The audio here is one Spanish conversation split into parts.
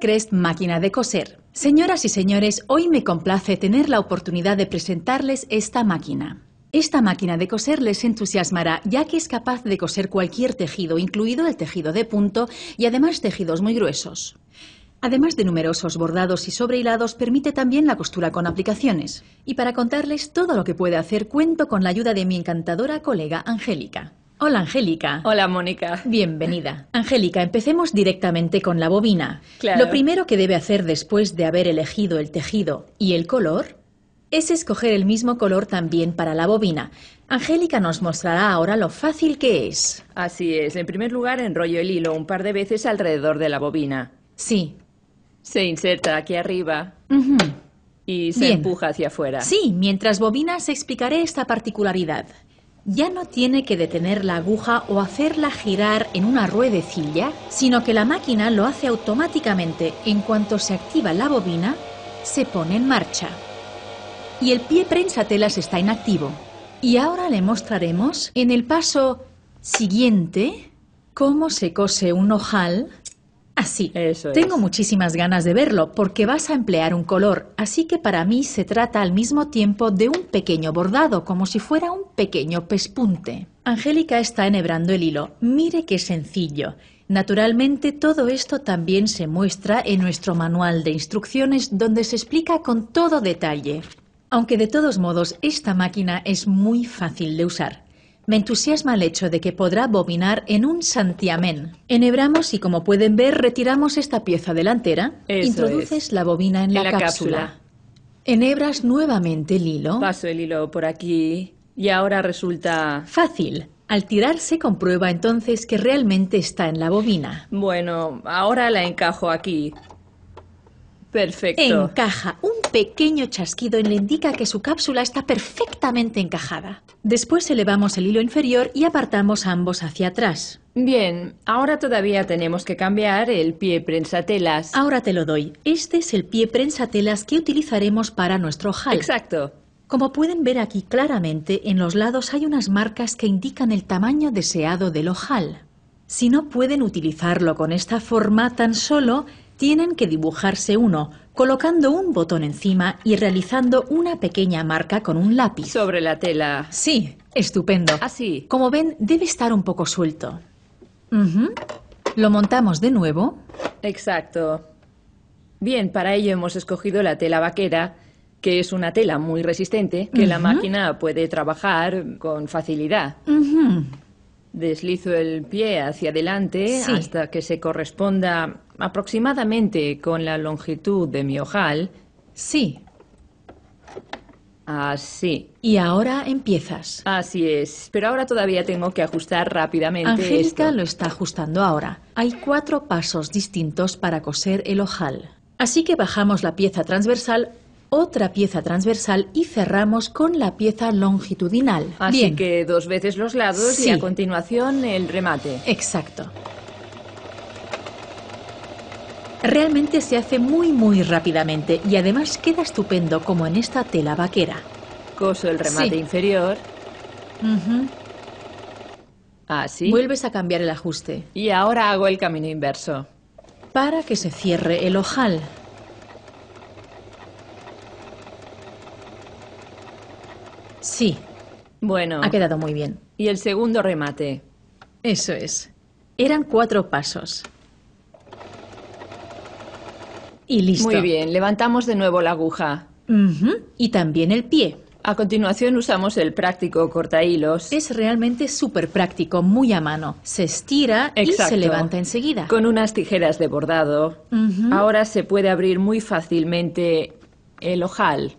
Crest Máquina de Coser. Señoras y señores, hoy me complace tener la oportunidad de presentarles esta máquina. Esta máquina de coser les entusiasmará ya que es capaz de coser cualquier tejido, incluido el tejido de punto y además tejidos muy gruesos. Además de numerosos bordados y sobrehilados, permite también la costura con aplicaciones. Y para contarles todo lo que puede hacer, cuento con la ayuda de mi encantadora colega Angélica. Hola Angélica. Hola Mónica. Bienvenida. Angélica, empecemos directamente con la bobina. Lo primero que debe hacer después de haber elegido el tejido y el color es escoger el mismo color también para la bobina. Angélica nos mostrará ahora lo fácil que es. Así es. En primer lugar, enrollo el hilo un par de veces alrededor de la bobina. Sí. Se inserta aquí arriba. Y se empuja hacia afuera. Sí, mientras bobinas explicaré esta particularidad. Ya no tiene que detener la aguja o hacerla girar en una ruedecilla, sino que la máquina lo hace automáticamente en cuanto se activa la bobina, se pone en marcha. Y el pie prensa telas está inactivo. Y ahora le mostraremos en el paso siguiente cómo se cose un ojal Así. Tengo muchísimas ganas de verlo porque vas a emplear un color, así que para mí se trata al mismo tiempo de un pequeño bordado, como si fuera un pequeño pespunte. Angélica está enhebrando el hilo. Mire qué sencillo. Naturalmente, todo esto también se muestra en nuestro manual de instrucciones donde se explica con todo detalle. Aunque de todos modos esta máquina es muy fácil de usar. Me entusiasma el hecho de que podrá bobinar en un santiamén. Enhebramos y como pueden ver retiramos esta pieza delantera. introduces la bobina en, la, cápsula. cápsula. Enhebras nuevamente el hilo. Paso el hilo por aquí y ahora resulta... Fácil. Al tirarse comprueba entonces que realmente está en la bobina. Bueno, ahora la encajo aquí. Perfecto. Encaja. Un pequeño chasquido le indica que su cápsula está perfectamente encajada. Después elevamos el hilo inferior y apartamos ambos hacia atrás. Bien, ahora todavía tenemos que cambiar el pie prensatelas. Ahora te lo doy. Este es el pie prensatelas que utilizaremos para nuestro ojal. Exacto. Como pueden ver aquí claramente, en los lados hay unas marcas que indican el tamaño deseado del ojal. Si no pueden utilizarlo con esta forma, tan solo tienen que dibujarse uno, colocando un botón encima y realizando una pequeña marca con un lápiz. Sobre la tela. Sí, estupendo. Así. Ah, Como ven, debe estar un poco suelto. Lo montamos de nuevo. Exacto. Bien, para ello hemos escogido la tela vaquera, que es una tela muy resistente que la máquina puede trabajar con facilidad. Deslizo el pie hacia adelante hasta que se corresponda aproximadamente con la longitud de mi ojal. Sí. Así. Y ahora empiezas. Así es. Pero ahora todavía tengo que ajustar rápidamente. Angélica lo está ajustando ahora. Hay cuatro pasos distintos para coser el ojal. Así que bajamos la pieza transversal otra pieza transversal y cerramos con la pieza longitudinal. Así que dos veces los lados y a continuación el remate. Exacto. Realmente se hace muy muy rápidamente y además queda estupendo como en esta tela vaquera. Coso el remate inferior. Así. Vuelves a cambiar el ajuste. Y ahora hago el camino inverso. Para que se cierre el ojal. Sí. Bueno. Ha quedado muy bien. Y el segundo remate. Eso es. Eran cuatro pasos. Y listo. Muy bien, levantamos de nuevo la aguja. Y también el pie. A continuación usamos el práctico hilos. Es realmente súper práctico, muy a mano. Se estira y se levanta enseguida. Con unas tijeras de bordado. Ahora se puede abrir muy fácilmente el ojal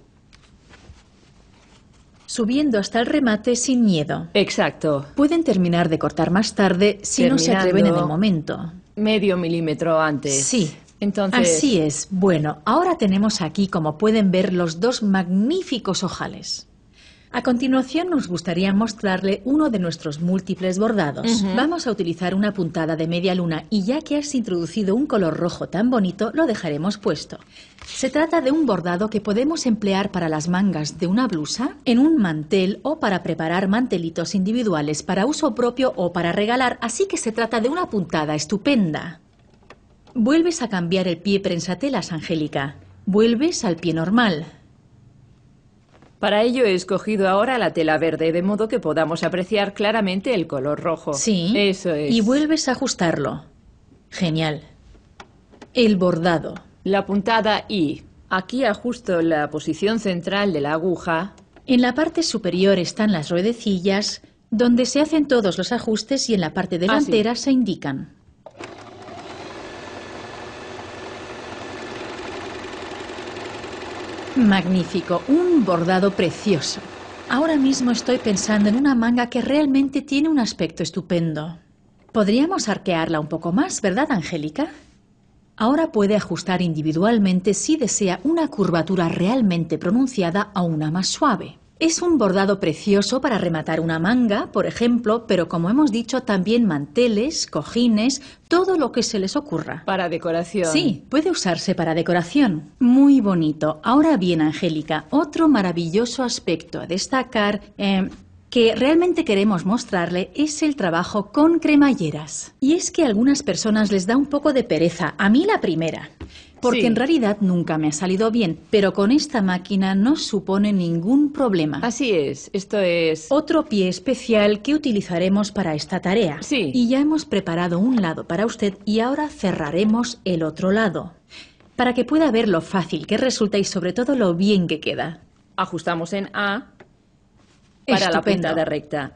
subiendo hasta el remate sin miedo. Exacto. Pueden terminar de cortar más tarde si no se atreven en el momento. Medio milímetro antes. Sí. Entonces... Así es. Bueno, ahora tenemos aquí, como pueden ver, los dos magníficos ojales. A continuación nos gustaría mostrarle uno de nuestros múltiples bordados. Vamos a utilizar una puntada de media luna y ya que has introducido un color rojo tan bonito, lo dejaremos puesto. Se trata de un bordado que podemos emplear para las mangas de una blusa, en un mantel o para preparar mantelitos individuales para uso propio o para regalar, así que se trata de una puntada estupenda. Vuelves a cambiar el pie prensatelas, Angélica. Vuelves al pie normal. Para ello he escogido ahora la tela verde, de modo que podamos apreciar claramente el color rojo. Sí. Eso es. Y vuelves a ajustarlo. Genial. El bordado. La puntada I. Aquí ajusto la posición central de la aguja. En la parte superior están las ruedecillas, donde se hacen todos los ajustes y en la parte ah, delantera se indican. Magnífico, un bordado precioso. Ahora mismo estoy pensando en una manga que realmente tiene un aspecto estupendo. Podríamos arquearla un poco más, ¿verdad, Angélica? Ahora puede ajustar individualmente si desea una curvatura realmente pronunciada a una más suave. Es un bordado precioso para rematar una manga, por ejemplo, pero como hemos dicho, también manteles, cojines, todo lo que se les ocurra. Para decoración. Sí, puede usarse para decoración. Muy bonito. Ahora bien, Angélica, otro maravilloso aspecto a destacar. Em, que realmente queremos mostrarle es el trabajo con cremalleras. Y es que a algunas personas les da un poco de pereza, a mí la primera porque en realidad nunca me ha salido bien, pero con esta máquina no supone ningún problema. Así es, esto es... Otro pie especial que utilizaremos para esta tarea. Sí. Y ya hemos preparado un lado para usted y ahora cerraremos el otro lado, para que pueda ver lo fácil que resulta y sobre todo lo bien que queda. Ajustamos en A para la de recta.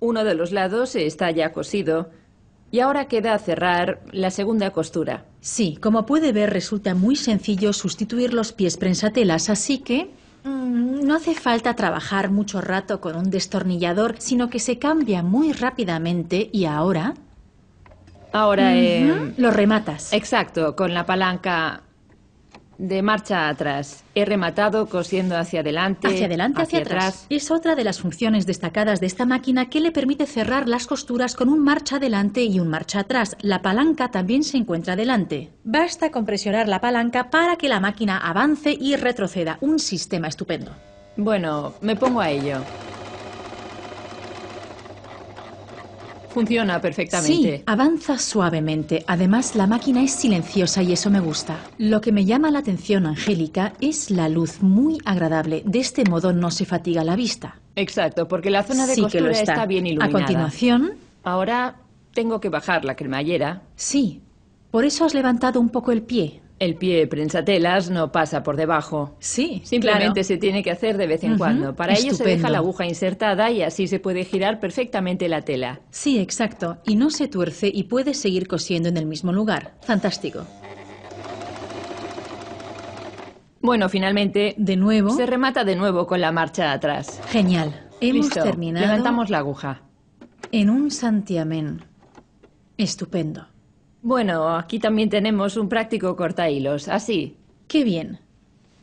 Uno de los lados está ya cosido y ahora queda cerrar la segunda costura. Sí, como puede ver, resulta muy sencillo sustituir los pies prensatelas, así que mm, no hace falta trabajar mucho rato con un destornillador, sino que se cambia muy rápidamente y ahora... Ahora... los em, Lo rematas. Exacto, con la palanca de marcha atrás. He rematado cosiendo hacia adelante. Hacia adelante, hacia, atrás. Es otra de las funciones destacadas de esta máquina que le permite cerrar las costuras con un marcha adelante y un marcha atrás. La palanca también se encuentra adelante. Basta con presionar la palanca para que la máquina avance y retroceda. Un sistema estupendo. Bueno, me pongo a ello. funciona perfectamente. Sí, avanza suavemente. Además, la máquina es silenciosa y eso me gusta. Lo que me llama la atención, Angélica, es la luz muy agradable. De este modo no se fatiga la vista. Exacto, porque la zona de costura está. está bien iluminada. A continuación... Ahora tengo que bajar la cremallera. Sí, por eso has levantado un poco el pie. El pie prensatelas no pasa por debajo. Sí, simplemente se tiene que hacer de vez en cuando. Para ello se deja la aguja insertada y así se puede girar perfectamente la tela. Sí, exacto. Y no se tuerce y puede seguir cosiendo en el mismo lugar. Fantástico. Bueno, finalmente, de nuevo, se remata de nuevo con la marcha atrás. Genial. Hemos terminado. Levantamos la aguja. En un santiamén. Estupendo. Bueno, aquí también tenemos un práctico corta hilos, así. Qué bien.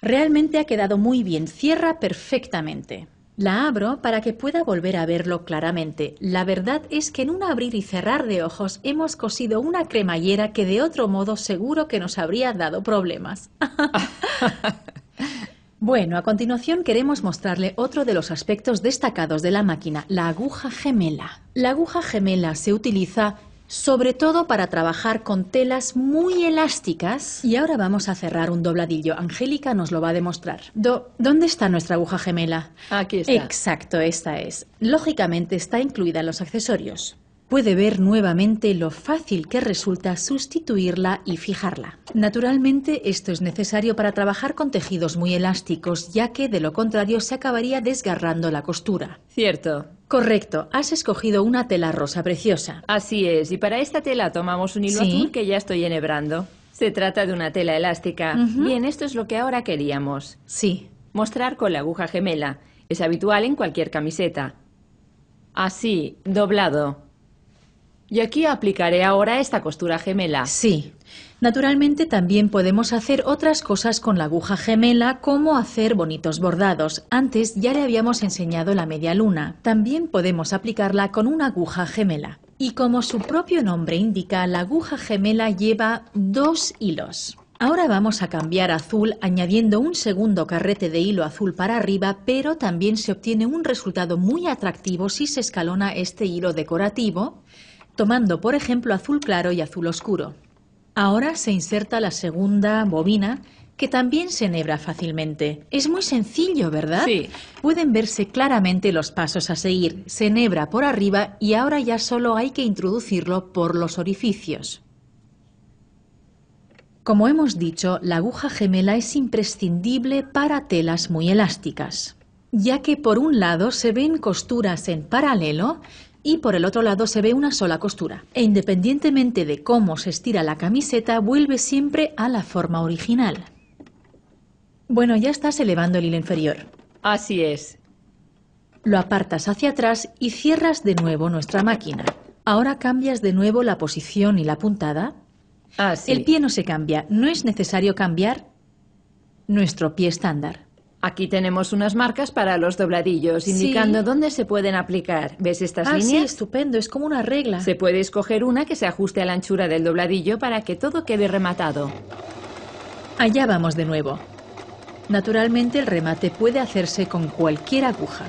Realmente ha quedado muy bien, cierra perfectamente. La abro para que pueda volver a verlo claramente. La verdad es que en un abrir y cerrar de ojos hemos cosido una cremallera que de otro modo seguro que nos habría dado problemas. bueno, a continuación queremos mostrarle otro de los aspectos destacados de la máquina, la aguja gemela. La aguja gemela se utiliza sobre todo para trabajar con telas muy elásticas. Y ahora vamos a cerrar un dobladillo. Angélica nos lo va a demostrar. ¿Dónde está nuestra aguja gemela? Aquí está. Exacto, esta es. Lógicamente está incluida en los accesorios. Puede ver nuevamente lo fácil que resulta sustituirla y fijarla. Naturalmente, esto es necesario para trabajar con tejidos muy elásticos, ya que de lo contrario se acabaría desgarrando la costura. Cierto. Correcto, has escogido una tela rosa preciosa. Así es, y para esta tela tomamos un hilo azul que ya estoy enhebrando. Se trata de una tela elástica. y en Bien, esto es lo que ahora queríamos. Sí. Mostrar con la aguja gemela. Es habitual en cualquier camiseta. Así, doblado. Y aquí aplicaré ahora esta costura gemela. Sí. Naturalmente también podemos hacer otras cosas con la aguja gemela, como hacer bonitos bordados. Antes ya le habíamos enseñado la media luna. También podemos aplicarla con una aguja gemela. Y como su propio nombre indica, la aguja gemela lleva dos hilos. Ahora vamos a cambiar azul añadiendo un segundo carrete de hilo azul para arriba, pero también se obtiene un resultado muy atractivo si se escalona este hilo decorativo tomando por ejemplo azul claro y azul oscuro. Ahora se inserta la segunda bobina que también se enhebra fácilmente. Es muy sencillo, ¿verdad? Sí. Pueden verse claramente los pasos a seguir. Se enhebra por arriba y ahora ya solo hay que introducirlo por los orificios. Como hemos dicho, la aguja gemela es imprescindible para telas muy elásticas, ya que por un lado se ven costuras en paralelo y por el otro lado se ve una sola costura. E independientemente de cómo se estira la camiseta, vuelve siempre a la forma original. Bueno, ya estás elevando el hilo inferior. Así es. Lo apartas hacia atrás y cierras de nuevo nuestra máquina. Ahora cambias de nuevo la posición y la puntada. Así. Ah, el pie no se cambia, no es necesario cambiar nuestro pie estándar. Aquí tenemos unas marcas para los dobladillos, indicando dónde se pueden aplicar. ¿Ves estas ah, líneas? Sí, estupendo, es como una regla. Se puede escoger una que se ajuste a la anchura del dobladillo para que todo quede rematado. Allá vamos de nuevo. Naturalmente el remate puede hacerse con cualquier aguja.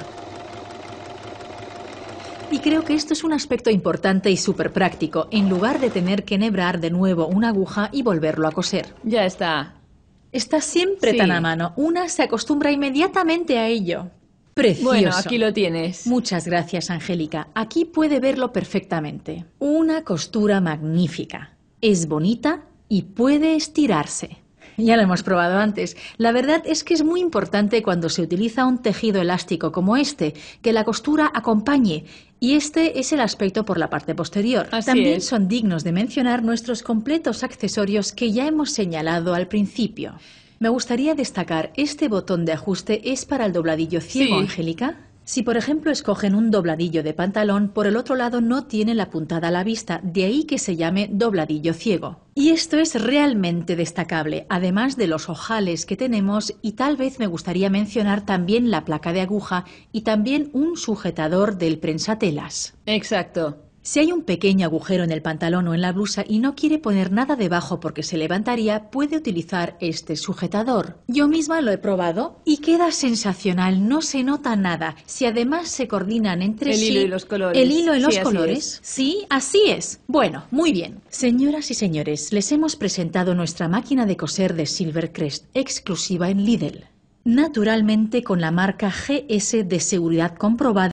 Y creo que esto es un aspecto importante y súper práctico, en lugar de tener que enhebrar de nuevo una aguja y volverlo a coser. Ya está. Está siempre tan a mano. Una se acostumbra inmediatamente a ello. Precioso. Bueno, aquí lo tienes. Muchas gracias, Angélica. Aquí puede verlo perfectamente. Una costura magnífica. Es bonita y puede estirarse. Ya lo hemos probado antes. La verdad es que es muy importante cuando se utiliza un tejido elástico como este, que la costura acompañe y este es el aspecto por la parte posterior. También son dignos de mencionar nuestros completos accesorios que ya hemos señalado al principio. Me gustaría destacar, este botón de ajuste es para el dobladillo ciego, Angélica. Si por ejemplo escogen un dobladillo de pantalón, por el otro lado no tienen la puntada a la vista, de ahí que se llame dobladillo ciego. Y esto es realmente destacable, además de los ojales que tenemos y tal vez me gustaría mencionar también la placa de aguja y también un sujetador del prensatelas. Exacto. Si hay un pequeño agujero en el pantalón o en la blusa y no quiere poner nada debajo porque se levantaría, puede utilizar este sujetador. Yo misma lo he probado y queda sensacional, no se nota nada. Si además se coordinan entre el sí... El hilo y los colores. El hilo y los colores. sí, así es. Bueno, muy bien. Señoras y señores, les hemos presentado nuestra máquina de coser de Silvercrest, exclusiva en Lidl. Naturalmente con la marca GS de seguridad comprobada.